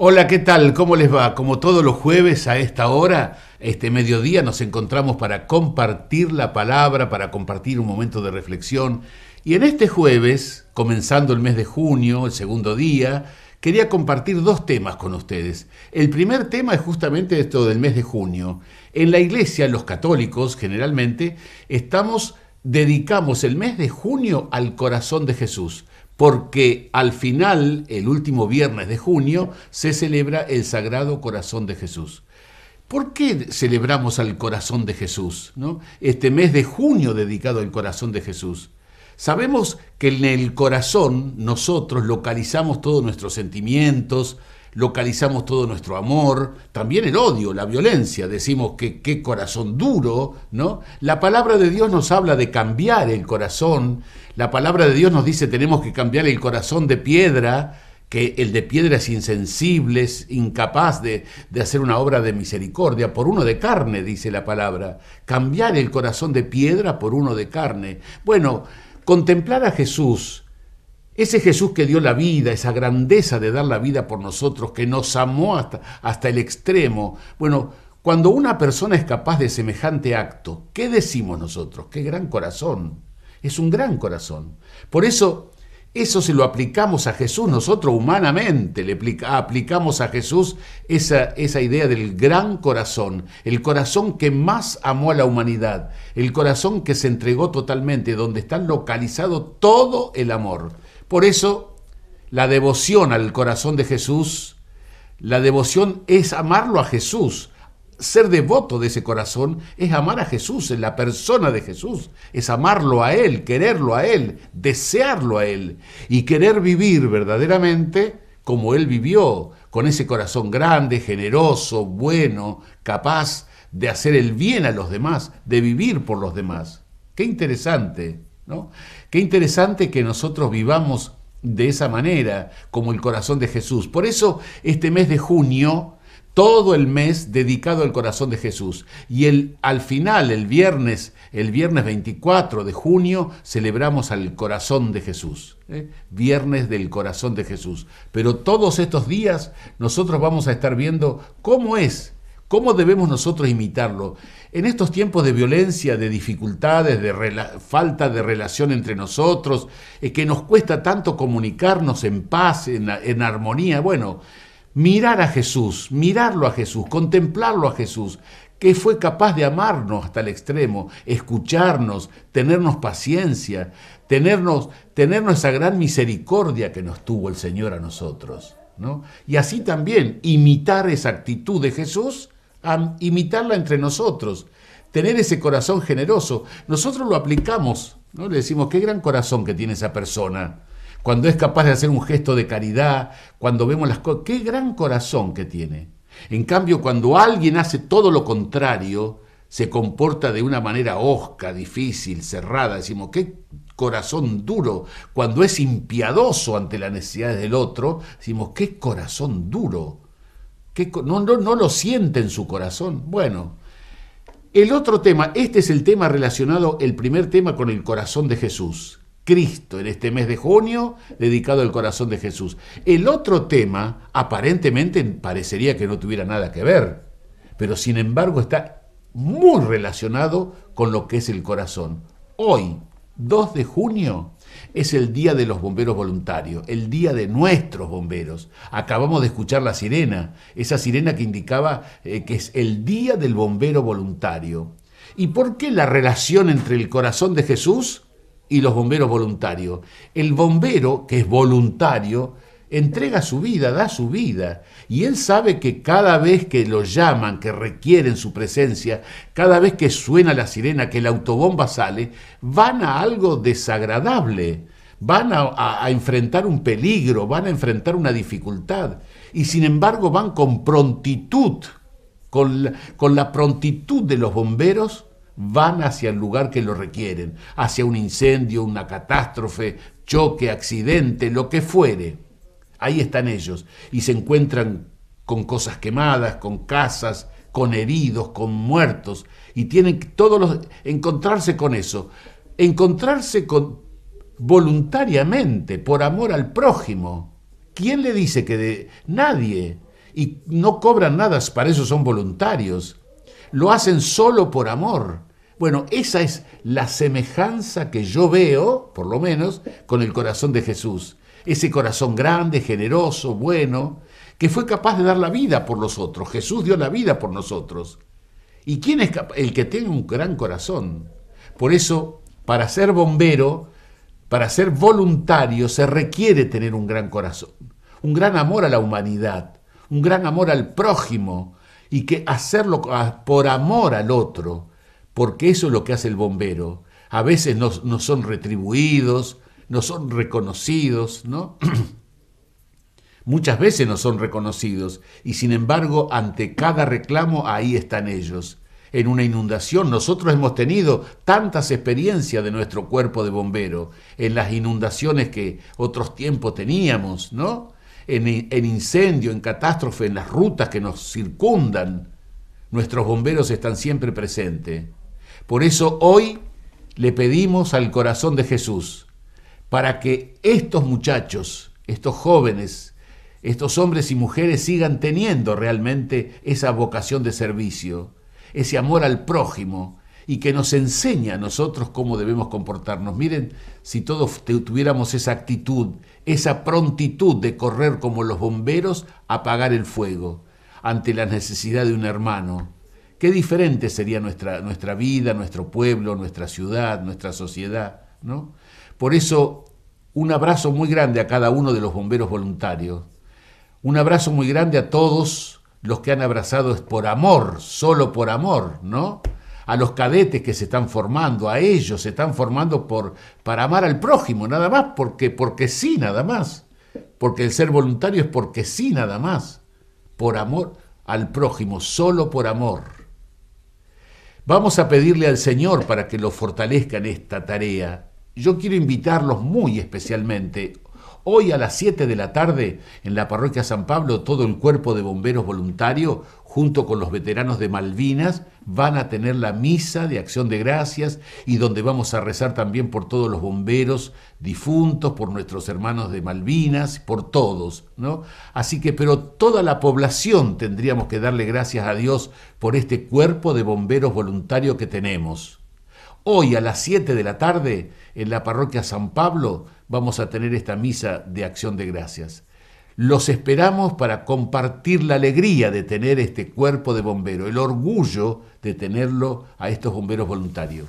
Hola, ¿qué tal? ¿Cómo les va? Como todos los jueves a esta hora, este mediodía, nos encontramos para compartir la palabra, para compartir un momento de reflexión. Y en este jueves, comenzando el mes de junio, el segundo día, quería compartir dos temas con ustedes. El primer tema es justamente esto del mes de junio. En la iglesia, los católicos generalmente, estamos, dedicamos el mes de junio al corazón de Jesús porque al final, el último viernes de junio, se celebra el Sagrado Corazón de Jesús. ¿Por qué celebramos al corazón de Jesús? Este mes de junio dedicado al corazón de Jesús. Sabemos que en el corazón nosotros localizamos todos nuestros sentimientos, localizamos todo nuestro amor, también el odio, la violencia, decimos que qué corazón duro, ¿no? La palabra de Dios nos habla de cambiar el corazón, la palabra de Dios nos dice tenemos que cambiar el corazón de piedra, que el de piedra es insensible, es incapaz de, de hacer una obra de misericordia, por uno de carne, dice la palabra, cambiar el corazón de piedra por uno de carne. Bueno, contemplar a Jesús, ese Jesús que dio la vida, esa grandeza de dar la vida por nosotros, que nos amó hasta, hasta el extremo. Bueno, cuando una persona es capaz de semejante acto, ¿qué decimos nosotros? ¡Qué gran corazón! Es un gran corazón. Por eso, eso se lo aplicamos a Jesús, nosotros humanamente le aplicamos a Jesús esa, esa idea del gran corazón, el corazón que más amó a la humanidad, el corazón que se entregó totalmente, donde está localizado todo el amor. Por eso, la devoción al corazón de Jesús, la devoción es amarlo a Jesús. Ser devoto de ese corazón es amar a Jesús, en la persona de Jesús, es amarlo a Él, quererlo a Él, desearlo a Él y querer vivir verdaderamente como Él vivió, con ese corazón grande, generoso, bueno, capaz de hacer el bien a los demás, de vivir por los demás. Qué interesante. Qué interesante que nosotros vivamos de esa manera, como el corazón de Jesús. Por eso este mes de junio, todo el mes dedicado al corazón de Jesús. Y el, al final, el viernes, el viernes 24 de junio, celebramos al corazón de Jesús. ¿eh? Viernes del corazón de Jesús. Pero todos estos días nosotros vamos a estar viendo cómo es ¿Cómo debemos nosotros imitarlo? En estos tiempos de violencia, de dificultades, de falta de relación entre nosotros, eh, que nos cuesta tanto comunicarnos en paz, en, armonía, bueno, mirar a Jesús, mirarlo a Jesús, contemplarlo a Jesús, que fue capaz de amarnos hasta el extremo, escucharnos, tenernos paciencia, tenernos, esa gran misericordia que nos tuvo el Señor a nosotros. Y así también imitar esa actitud de Jesús a imitarla entre nosotros, tener ese corazón generoso. Nosotros lo aplicamos, ¿no? Le decimos, qué gran corazón que tiene esa persona. Cuando es capaz de hacer un gesto de caridad, cuando vemos las cosas, qué gran corazón que tiene. En cambio, cuando alguien hace todo lo contrario, se comporta de una manera hosca, difícil, cerrada, decimos, qué corazón duro. Cuando es impiadoso ante las necesidades del otro, decimos, qué corazón duro no, no lo siente en su corazón. Bueno, el otro tema, este es el tema relacionado, el primer tema con el corazón de Jesús. Cristo en este mes de junio, dedicado al corazón de Jesús. El otro tema, aparentemente, parecería que no tuviera nada que ver, pero sin embargo está muy relacionado con lo que es el corazón. Hoy, 2 de junio, es el Día de los Bomberos Voluntarios, el Día de nuestros bomberos. Acabamos de escuchar la sirena, esa sirena que indicaba eh, que es el Día del Bombero Voluntario. ¿Y por qué la relación entre el corazón de Jesús y los bomberos voluntarios? El bombero, que es voluntario, entrega su vida, da su vida. Y él sabe que cada vez que lo llaman, que requieren su presencia, cada vez que suena la sirena, que la autobomba sale, van a algo desagradable, van a, enfrentar un peligro, van a enfrentar una dificultad. Y sin embargo van con prontitud, con con la prontitud de los bomberos, van hacia el lugar que lo requieren, hacia un incendio, una catástrofe, choque, accidente, lo que fuere. Ahí están ellos y se encuentran con cosas quemadas, con casas, con heridos, con muertos y tienen todos los encontrarse con eso, encontrarse con voluntariamente por amor al prójimo. ¿Quién le dice que de nadie? Y no cobran nada, para eso son voluntarios. Lo hacen solo por amor. Bueno, esa es la semejanza que yo veo, por lo menos, con el corazón de Jesús ese corazón grande, generoso, bueno, que fue capaz de dar la vida por los otros. Jesús dio la vida por nosotros. ¿Y quién es el que tiene un gran corazón? Por eso, para ser bombero, para ser voluntario, se requiere tener un gran corazón, un gran amor a la humanidad, un gran amor al prójimo y que hacerlo por amor al otro, porque eso es lo que hace el bombero. A veces no, no son retribuidos, no son reconocidos, ¿no? Muchas veces no son reconocidos y sin embargo ante cada reclamo ahí están ellos. En una inundación nosotros hemos tenido tantas experiencias de nuestro cuerpo de bombero, en las inundaciones que otros tiempos teníamos, ¿no? En, en incendio, en catástrofe, en las rutas que nos circundan. Nuestros bomberos están siempre presentes. Por eso hoy le pedimos al corazón de Jesús, para que estos muchachos, estos jóvenes, estos hombres y mujeres sigan teniendo realmente esa vocación de servicio, ese amor al prójimo y que nos enseñe a nosotros cómo debemos comportarnos. Miren, si todos tuviéramos esa actitud, esa prontitud de correr como los bomberos a apagar el fuego ante la necesidad de un hermano, qué diferente sería nuestra, nuestra vida, nuestro pueblo, nuestra ciudad, nuestra sociedad, ¿no? Por eso, un abrazo muy grande a cada uno de los bomberos voluntarios. Un abrazo muy grande a todos los que han abrazado es por amor, solo por amor, ¿no? A los cadetes que se están formando, a ellos se están formando por, para amar al prójimo, nada más, porque, porque sí, nada más. Porque el ser voluntario es porque sí, nada más. Por amor al prójimo, solo por amor. Vamos a pedirle al Señor para que lo fortalezca en esta tarea yo quiero invitarlos muy especialmente. Hoy a las 7 de la tarde, en la parroquia San Pablo, todo el cuerpo de bomberos voluntarios junto con los veteranos de Malvinas, van a tener la misa de acción de gracias y donde vamos a rezar también por todos los bomberos difuntos, por nuestros hermanos de Malvinas, por todos, ¿no? Así que, pero toda la población tendríamos que darle gracias a Dios por este cuerpo de bomberos voluntarios que tenemos. Hoy a las 7 de la tarde, en la parroquia San Pablo, vamos a tener esta misa de acción de gracias. Los esperamos para compartir la alegría de tener este cuerpo de bombero, el orgullo de tenerlo a estos bomberos voluntarios.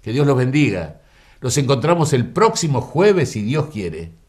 Que Dios los bendiga. Los encontramos el próximo jueves si Dios quiere.